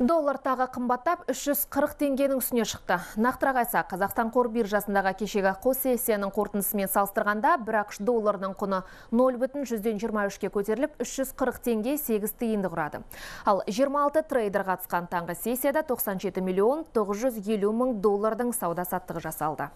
Доллар тағы қымбаттап 340 теңгенің үстіне шықты. Нақтырақ айтсақ, Қазақстан қор биржасындағы кешегі қос сессияның қорытындысымен салыстырғанда, бірақ долларының құны 0,23-ке көтеріліп, 340 теңге 8 тиынды құрады. Ал 26 трейдер қатысқан таңғы сессияда 97 миллион 950 мың доллардың сауда саттығы жасалды.